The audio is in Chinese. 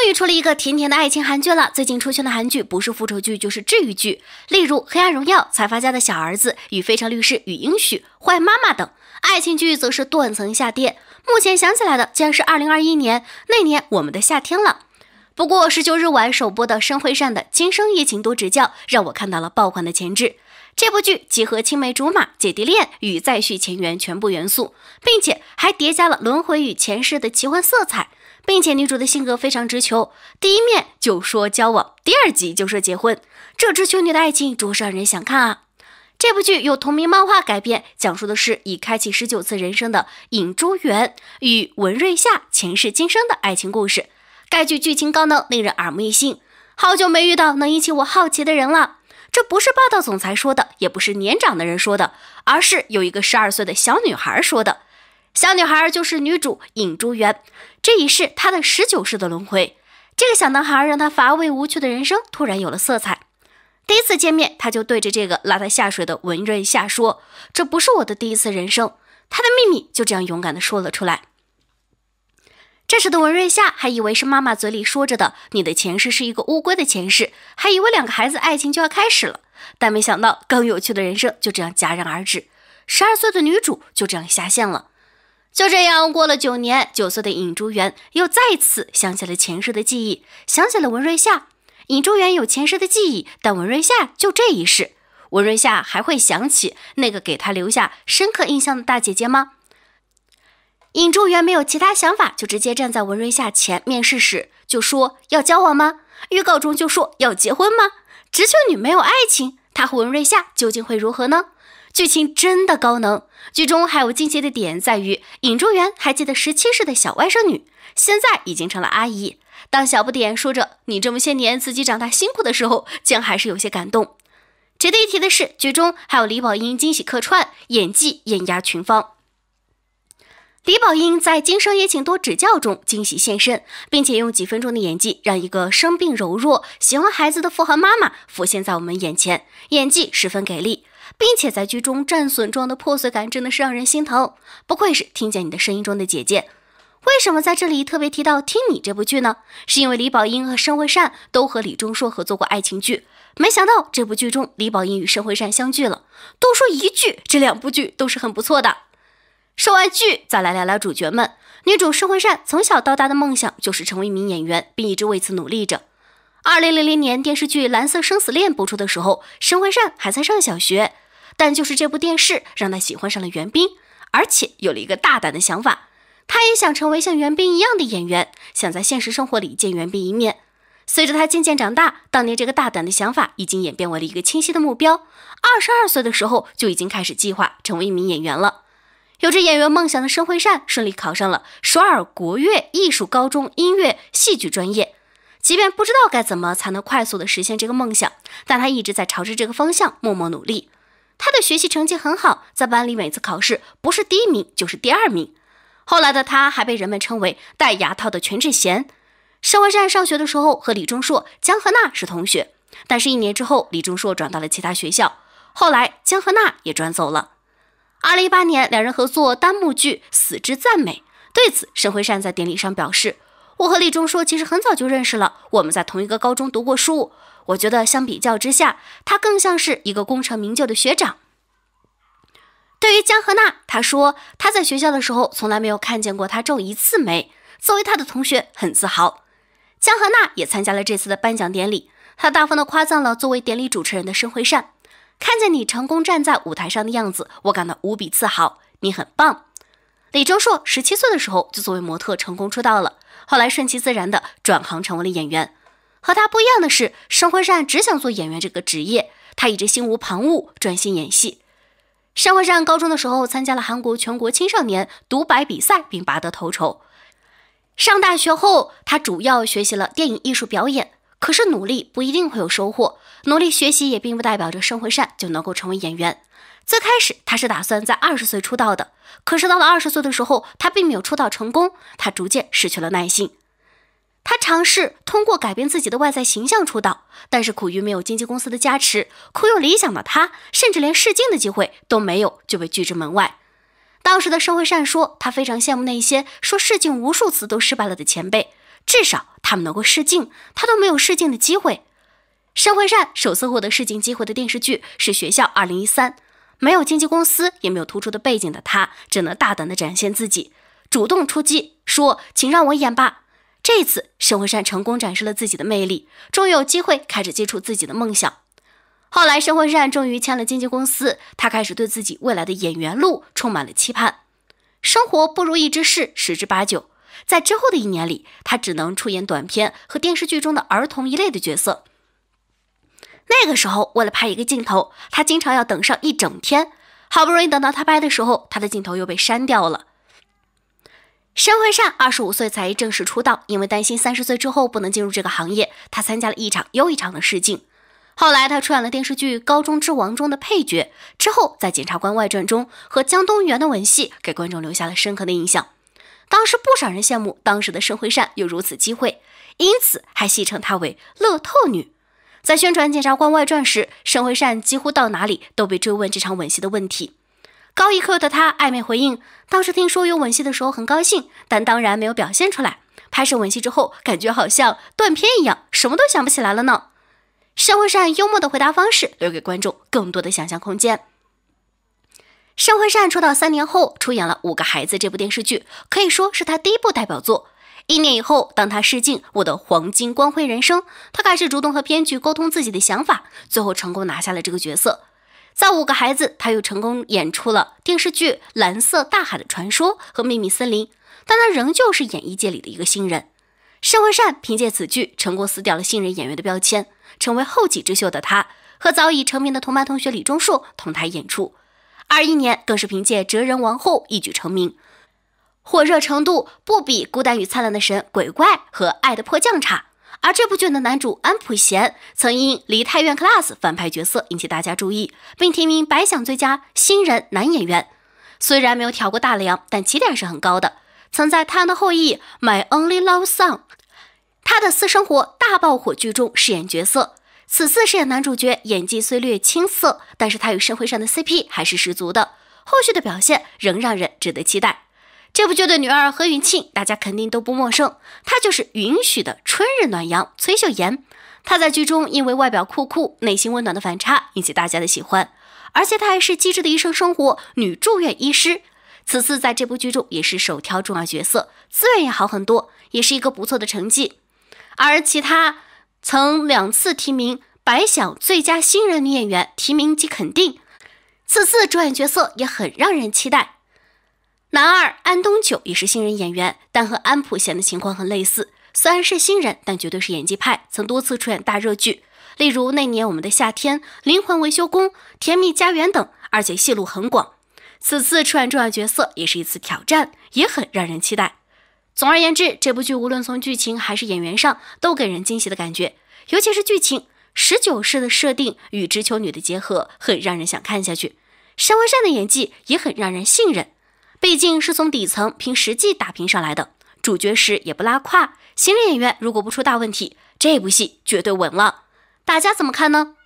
终于出了一个甜甜的爱情韩剧了。最近出圈的韩剧不是复仇剧就是治愈剧，例如《黑暗荣耀》、《财阀家的小儿子》与《非常律师与英许》《坏妈妈》等。爱情剧则是断层下跌，目前想起来的竟然是2021年那年我们的夏天了。不过，十九日晚首播的申惠善的《今生也情多指教》让我看到了爆款的潜质。这部剧集合青梅竹马、姐弟恋与再续前缘全部元素，并且还叠加了轮回与前世的奇幻色彩。并且女主的性格非常直球，第一面就说交往，第二集就说结婚。这直球女的爱情着实让人想看啊！这部剧有同名漫画改编，讲述的是已开启十九次人生的尹朱元与文瑞夏前世今生的爱情故事。该剧剧情高能，令人耳目一新。好久没遇到能引起我好奇的人了。这不是霸道总裁说的，也不是年长的人说的，而是有一个十二岁的小女孩说的。小女孩就是女主尹珠元。这已是他的十九世的轮回，这个小男孩让他乏味无趣的人生突然有了色彩。第一次见面，他就对着这个拉他下水的文瑞夏说：“这不是我的第一次人生。”他的秘密就这样勇敢地说了出来。这时的文瑞夏还以为是妈妈嘴里说着的“你的前世是一个乌龟的前世”，还以为两个孩子爱情就要开始了，但没想到更有趣的人生就这样戛然而止。十二岁的女主就这样下线了。就这样过了九年，九岁的尹珠媛又再次想起了前世的记忆，想起了文瑞夏。尹珠媛有前世的记忆，但文瑞夏就这一世，文瑞夏还会想起那个给他留下深刻印象的大姐姐吗？尹珠媛没有其他想法，就直接站在文瑞夏前面试时就说要交往吗？预告中就说要结婚吗？直球女没有爱情，她和文瑞夏究竟会如何呢？剧情真的高能，剧中还有惊喜的点在于，尹柱元还记得十七岁的小外甥女，现在已经成了阿姨。当小不点说着“你这么些年自己长大辛苦”的时候，竟还是有些感动。值得一提的是，剧中还有李宝英惊喜客串，演技艳压群芳。李宝英在《今生也请多指教》中惊喜现身，并且用几分钟的演技，让一个生病柔弱、喜欢孩子的富豪妈妈浮现在我们眼前，演技十分给力。并且在剧中战损状的破碎感真的是让人心疼，不愧是听见你的声音中的姐姐。为什么在这里特别提到听你这部剧呢？是因为李宝英和申惠善都和李钟硕合作过爱情剧，没想到这部剧中李宝英与申惠善相聚了。多说一句，这两部剧都是很不错的。说完剧，再来聊聊主角们。女主申惠善从小到大的梦想就是成为一名演员，并一直为此努力着。二零零零年电视剧《蓝色生死恋》播出的时候，申惠善还在上小学。但就是这部电视让他喜欢上了袁冰，而且有了一个大胆的想法，他也想成为像袁冰一样的演员，想在现实生活里见袁冰一面。随着他渐渐长大，当年这个大胆的想法已经演变为了一个清晰的目标。二十二岁的时候就已经开始计划成为一名演员了。有着演员梦想的申惠善顺利考上了首尔国乐艺术高中音乐戏剧专业，即便不知道该怎么才能快速的实现这个梦想，但他一直在朝着这个方向默默努力。他的学习成绩很好，在班里每次考试不是第一名就是第二名。后来的他还被人们称为“戴牙套的全智贤”。申惠善上学的时候和李钟硕、江河娜是同学，但是一年之后李钟硕转到了其他学校，后来江河娜也转走了。二零一八年，两人合作单幕剧《死之赞美》。对此，申惠善在典礼上表示：“我和李钟硕其实很早就认识了，我们在同一个高中读过书。”我觉得相比较之下，他更像是一个功成名就的学长。对于江河娜，他说他在学校的时候从来没有看见过他皱一次眉，作为他的同学很自豪。江河娜也参加了这次的颁奖典礼，他大方的夸赞了作为典礼主持人的申惠善，看见你成功站在舞台上的样子，我感到无比自豪，你很棒。李钟硕十七岁的时候就作为模特成功出道了，后来顺其自然的转行成为了演员。和他不一样的是，申惠善只想做演员这个职业，他一直心无旁骛，专心演戏。申惠善高中的时候参加了韩国全国青少年独白比赛，并拔得头筹。上大学后，他主要学习了电影艺术表演。可是努力不一定会有收获，努力学习也并不代表着申惠善就能够成为演员。最开始，他是打算在二十岁出道的，可是到了二十岁的时候，他并没有出道成功，他逐渐失去了耐心。他尝试通过改变自己的外在形象出道，但是苦于没有经纪公司的加持，苦有理想的他甚至连试镜的机会都没有就被拒之门外。当时的社惠善说，他非常羡慕那些说试镜无数次都失败了的前辈，至少他们能够试镜，他都没有试镜的机会。申惠善首次获得试镜机会的电视剧是《学校2013》，没有经纪公司也没有突出的背景的他，只能大胆的展现自己，主动出击，说：“请让我演吧。”这次，深灰山成功展示了自己的魅力，终于有机会开始接触自己的梦想。后来，深灰山终于签了经纪公司，他开始对自己未来的演员路充满了期盼。生活不如意之事十之八九，在之后的一年里，他只能出演短片和电视剧中的儿童一类的角色。那个时候，为了拍一个镜头，他经常要等上一整天，好不容易等到他拍的时候，他的镜头又被删掉了。申惠善二十五岁才正式出道，因为担心三十岁之后不能进入这个行业，他参加了一场又一场的试镜。后来，他出演了电视剧《高中之王》中的配角，之后在《检察官外传》中和江东元的吻戏给观众留下了深刻的印象。当时不少人羡慕当时的申惠善有如此机会，因此还戏称她为“乐透女”。在宣传《检察官外传》时，申惠善几乎到哪里都被追问这场吻戏的问题。高一课的他暧昧回应，当时听说有吻戏的时候很高兴，但当然没有表现出来。拍摄吻戏之后，感觉好像断片一样，什么都想不起来了呢。尚辉善幽默的回答方式，留给观众更多的想象空间。尚辉善出道三年后，出演了《五个孩子》这部电视剧，可以说是他第一部代表作。一年以后，当他试镜《我的黄金光辉人生》，他开始主动和编剧沟通自己的想法，最后成功拿下了这个角色。在五个孩子，他又成功演出了电视剧《蓝色大海的传说》和《秘密森林》，但他仍旧是演艺界里的一个新人。申惠善凭借此剧成功撕掉了新人演员的标签，成为后起之秀的他，和早已成名的同班同学李钟硕同台演出。二一年更是凭借《哲人王后》一举成名，火热程度不比《孤单与灿烂的神》《鬼怪》和《爱的迫降》差。而这部剧的男主安普贤曾因《梨泰院 Class》反派角色引起大家注意，并提名白想最佳新人男演员。虽然没有挑过大梁，但起点是很高的。曾在《太阳的后裔》《My Only Love Song》他的私生活大爆火，剧中饰演角色。此次饰演男主角，演技虽略青涩，但是他与申惠善的 CP 还是十足的，后续的表现仍让人值得期待。这部剧的女二何允沁，大家肯定都不陌生，她就是《允许的春日暖阳》崔秀妍。她在剧中因为外表酷酷、内心温暖的反差引起大家的喜欢，而且她还是机智的医生生活女住院医师。此次在这部剧中也是首挑重要角色，资源也好很多，也是一个不错的成绩。而其他曾两次提名白想最佳新人女演员提名及肯定，此次主演角色也很让人期待。男二安东九也是新人演员，但和安普贤的情况很类似。虽然是新人，但绝对是演技派，曾多次出演大热剧，例如《那年我们的夏天》《灵魂维修工》《甜蜜家园》等，而且戏路很广。此次出演重要角色也是一次挑战，也很让人期待。总而言之，这部剧无论从剧情还是演员上，都给人惊喜的感觉。尤其是剧情十九式的设定与直球女的结合，很让人想看下去。山文善的演技也很让人信任。毕竟是从底层凭实际打拼上来的，主角时也不拉胯，新人演员如果不出大问题，这部戏绝对稳了。大家怎么看呢？